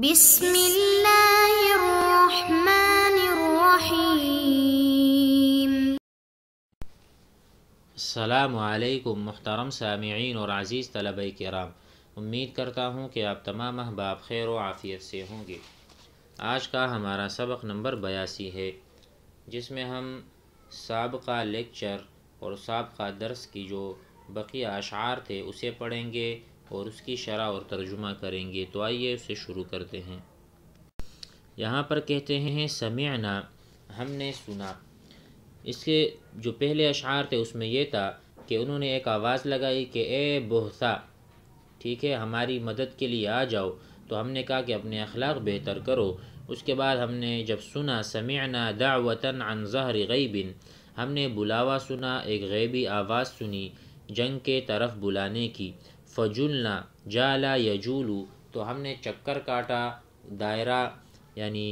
بسم اللہ الرحمن الرحیم السلام علیکم محترم سامعین اور عزیز طلب کرام امید کرتا ہوں کہ آپ تمام احباب خیر و عافیت سے ہوں گے آج کا ہمارا سبق نمبر بیاسی ہے جس میں ہم سابقہ لیکچر اور سابقہ درس کی جو بقیہ اشعار تھے اسے پڑھیں گے اور اس کی شرح اور ترجمہ کریں گے تو آئیے اسے شروع کرتے ہیں یہاں پر کہتے ہیں سمعنا ہم نے سنا اس کے جو پہلے اشعار تھے اس میں یہ تھا کہ انہوں نے ایک آواز لگائی کہ اے بہتا ٹھیک ہے ہماری مدد کے لیے آ جاؤ تو ہم نے کہا کہ اپنے اخلاق بہتر کرو اس کے بعد ہم نے جب سنا سمعنا داوطن عن ظہر غیبن ہم نے بلاوا سنا ایک غیبی آواز سنی جنگ کے طرف بلانے کی فجلنا جالا یا جولو تو ہم نے چکر کاٹا دائرہ یعنی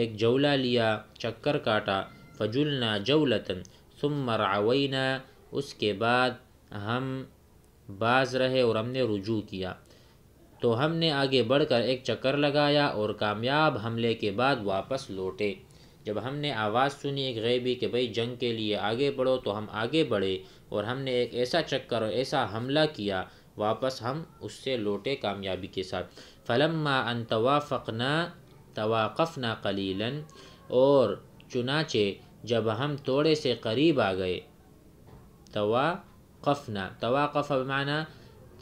ایک جولا لیا چکر کاٹا فجلنا جولتن ثم مرعوینا اس کے بعد ہم باز رہے اور ہم نے رجوع کیا تو ہم نے آگے بڑھ کر ایک چکر لگایا اور کامیاب حملے کے بعد واپس لوٹے جب ہم نے آواز سنی ایک غیبی کہ بھئی جنگ کے لیے آگے بڑھو تو ہم آگے بڑھے اور ہم نے ایک ایسا چکر اور ایسا حملہ کیا واپس ہم اس سے لوٹے کامیابی کے ساتھ فلما ان توافقنا تواقفنا قلیلاً اور چنانچہ جب ہم تھوڑے سے قریب آ گئے تواقفنا تواقف معنی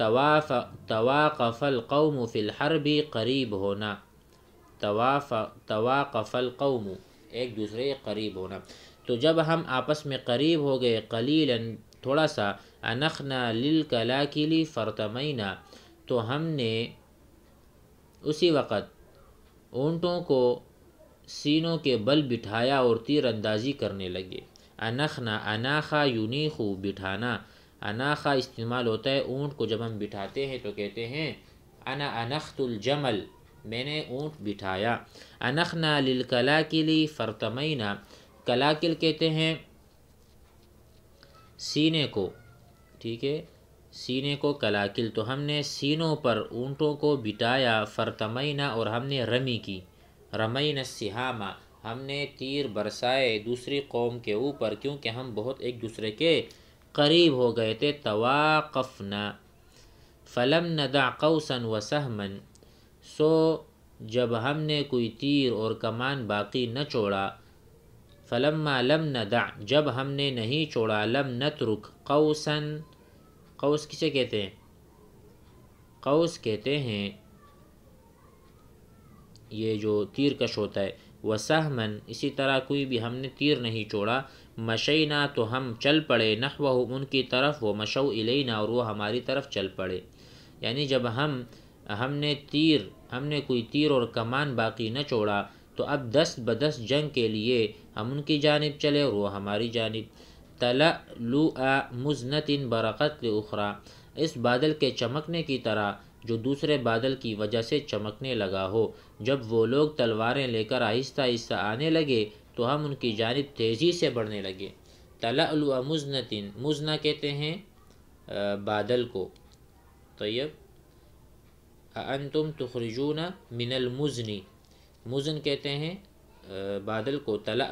تواف تواقف القوم فی الحرب قریب ہونا تواف تواقف القوم ایک دوسرے قریب ہونا تو جب ہم آپس میں قریب ہو گئے قلیلاً تھوڑا سا انخنا لل کلا کلی فرتمینہ تو ہم نے اسی وقت اونٹوں کو سینوں کے بل بٹھایا اور تیر اندازی کرنے لگے انخنا اناخا یونیخو بٹھانا اناخا استعمال ہوتا ہے اونٹ کو جب ہم بٹھاتے ہیں تو کہتے ہیں انا انخت الجمل میں نے اونٹ بٹھایا انخنا للکلاکلی لل کلا فرتمینہ کلاکل کہتے ہیں سینے کو ٹھیک ہے سینے کو کلاکل تو ہم نے سینوں پر اونٹوں کو بٹایا فرتمینہ اور ہم نے رمی کی رمین سہامہ ہم نے تیر برسائے دوسری قوم کے اوپر کیونکہ ہم بہت ایک دوسرے کے قریب ہو گئے تھے تواقفنا فلم ندع قوسا و سہمن سو جب ہم نے کوئی تیر اور کمان باقی نہ چھوڑا فلما لم ندع جب ہم نے نہیں چھوڑا لم نترک رخ قوس کسے کہتے ہیں قوس کہتے ہیں یہ جو تیر کش ہوتا ہے وہ اسی طرح کوئی بھی ہم نے تیر نہیں چھوڑا مشعینہ تو ہم چل پڑے نح وہ ان کی طرف وہ مشو العین اور وہ ہماری طرف چل پڑے یعنی جب ہم ہم نے تیر ہم نے کوئی تیر اور کمان باقی نہ چھوڑا تو اب دس بدس جنگ کے لیے ہم ان کی جانب چلے اور وہ ہماری جانب تلا لو مزنت ان برقت اخرا اس بادل کے چمکنے کی طرح جو دوسرے بادل کی وجہ سے چمکنے لگا ہو جب وہ لوگ تلواریں لے کر آہستہ آہستہ آنے لگے تو ہم ان کی جانب تیزی سے بڑھنے لگے تل مزنتن مزنا کہتے ہیں بادل کو طیب ان تم من المزنی موزن کہتے ہیں بادل کو تلا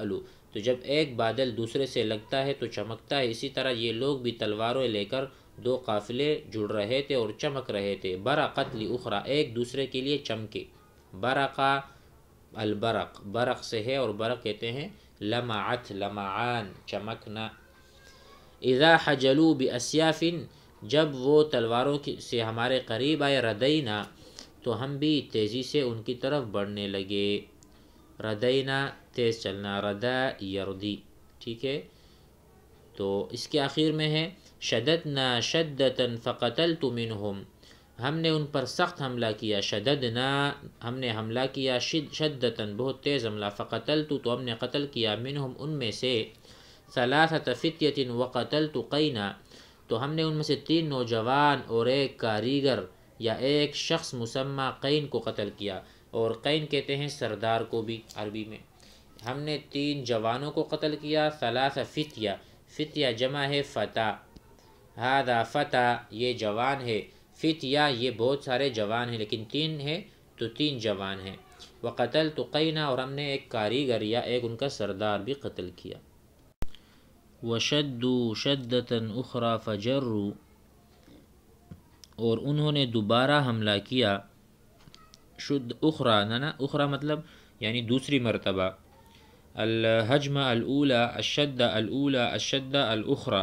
تو جب ایک بادل دوسرے سے لگتا ہے تو چمکتا ہے اسی طرح یہ لوگ بھی تلواریں لے کر دو قافلے جڑ رہے تھے اور چمک رہے تھے برا قتل اخرا ایک دوسرے کے لیے چمکے برقا البرق برق سے ہے اور برق کہتے ہیں لمعت لمعان چمکنا اذا حجلو اصیافن جب وہ تلواروں سے ہمارے قریب آئے ردینا تو ہم بھی تیزی سے ان کی طرف بڑھنے لگے ردینا تیز چلنا ردا یردی ٹھیک ہے تو اس کے آخر میں ہے شدت نا شد فقتل تو منہم ہم نے ان پر سخت حملہ کیا شدد نا ہم نے حملہ کیا شد شدتاً بہت تیز حملہ فقتل تو ہم نے قتل کیا منہم ان میں سے صلاح تفت و قتل تو قئی تو ہم نے ان میں سے تین نوجوان اور ایک کاریگر یا ایک شخص مسمہ قین کو قتل کیا اور قین کہتے ہیں سردار کو بھی عربی میں ہم نے تین جوانوں کو قتل کیا ثلاث فتیہ فتیہ جمع ہے فتح ہادہ فتح یہ جوان ہے فتیہ یہ بہت سارے جوان ہیں لیکن تین ہے تو تین جوان ہیں وہ قتل تو قینہ اور ہم نے ایک کاریگر یا ایک ان کا سردار بھی قتل کیا وشدو شدتاً اخرا فجرو اور انہوں نے دوبارہ حملہ کیا شد اخرا نا اخرا مطلب یعنی دوسری مرتبہ الحجم الاولا اشد الاولا اشد الاخرا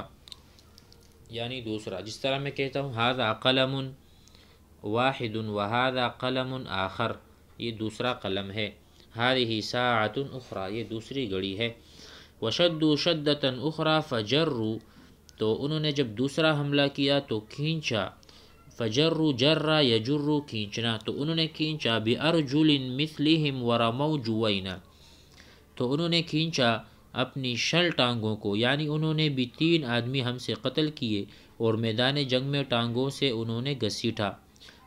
یعنی دوسرا جس طرح میں کہتا ہوں ہارا قلم واحد الوہاد قلم آخر یہ دوسرا قلم ہے ہار ہی ساعت اخرا یہ دوسری گھڑی ہے وشد و شدتاً اخرا فجر تو انہوں نے جب دوسرا حملہ کیا تو کھینچا فجر جرا یجر کھینچنا تو انہوں نے کھینچا بھی ارجلن مثلیم و رمو جوینا تو انہوں نے کھینچا اپنی شل ٹانگوں کو یعنی انہوں نے بھی تین آدمی ہم سے قتل کیے اور میدان جنگ میں ٹانگوں سے انہوں نے گسیٹھا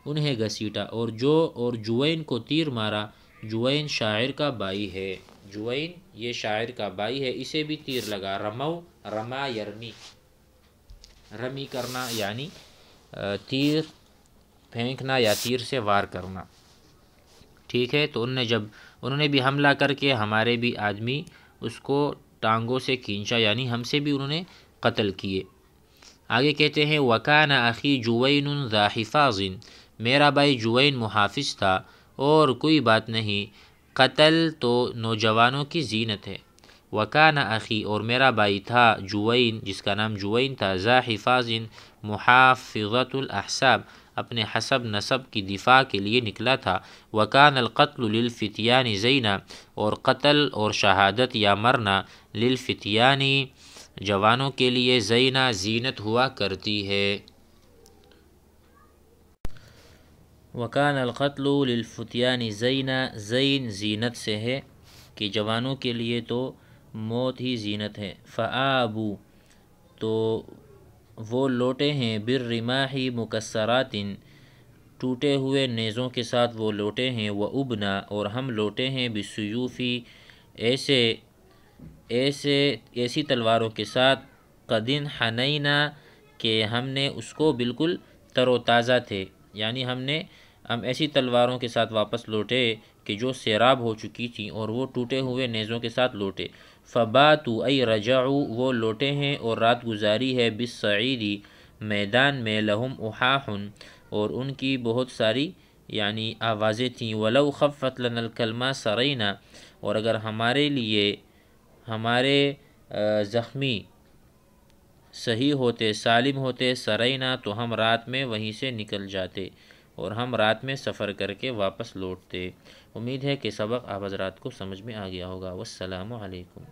انہیں گسیٹا اور جو اور جوین کو تیر مارا جوین شاعر کا بائی ہے جوین یہ شاعر کا بائی ہے اسے بھی تیر لگا رمو رما یرمی رمی کرنا یعنی تیر پھینکنا یا تیر سے وار کرنا ٹھیک ہے تو ان نے جب انہوں نے بھی حملہ کر کے ہمارے بھی آدمی اس کو ٹانگوں سے کھینچا یعنی ہم سے بھی انہوں نے قتل کیے آگے کہتے ہیں وکان عقی آخی جوئین الظاہفہ میرا بھائی جوین محافظ تھا اور کوئی بات نہیں قتل تو نوجوانوں کی زینت ہے وکانع اخی اور میرا بھائی تھا جوین جس کا نام جوین تھا ذا حفاظ محافظت الحصاب اپنے حسب نصب کی دفاع کے لیے نکلا تھا وکان القتل للفتیانی زینہ اور قتل اور شہادت یا مرنا للفتیانی جوانوں کے لیے زینہ زینت ہوا کرتی ہے وکان القتل للفتیانی زینہ زین زینت سے ہے کہ جوانوں کے لیے تو موت ہی زینت ہے فعبو تو وہ لوٹے ہیں بررما ہی ٹوٹے ہوئے نیزوں کے ساتھ وہ لوٹے ہیں وہ ابنا اور ہم لوٹے ہیں بسیوفی ایسے ایسے ایسی تلواروں کے ساتھ قدن حنینہ کہ ہم نے اس کو بالکل تر و تازہ تھے یعنی ہم نے ہم ایسی تلواروں کے ساتھ واپس لوٹے کہ جو سیراب ہو چکی تھیں اور وہ ٹوٹے ہوئے نیزوں کے ساتھ لوٹے فباتو رجعو وہ لوٹے ہیں اور رات گزاری ہے بس سعیدی میدان میں لہم احاحن اور ان کی بہت ساری یعنی آوازیں تھیں ولو خفت لن الکلمہ سرینا اور اگر ہمارے لیے ہمارے زخمی صحیح ہوتے سالم ہوتے سرینا تو ہم رات میں وہیں سے نکل جاتے اور ہم رات میں سفر کر کے واپس لوٹتے امید ہے کہ سبق آپ حضرات کو سمجھ میں آ گیا ہوگا والسلام علیکم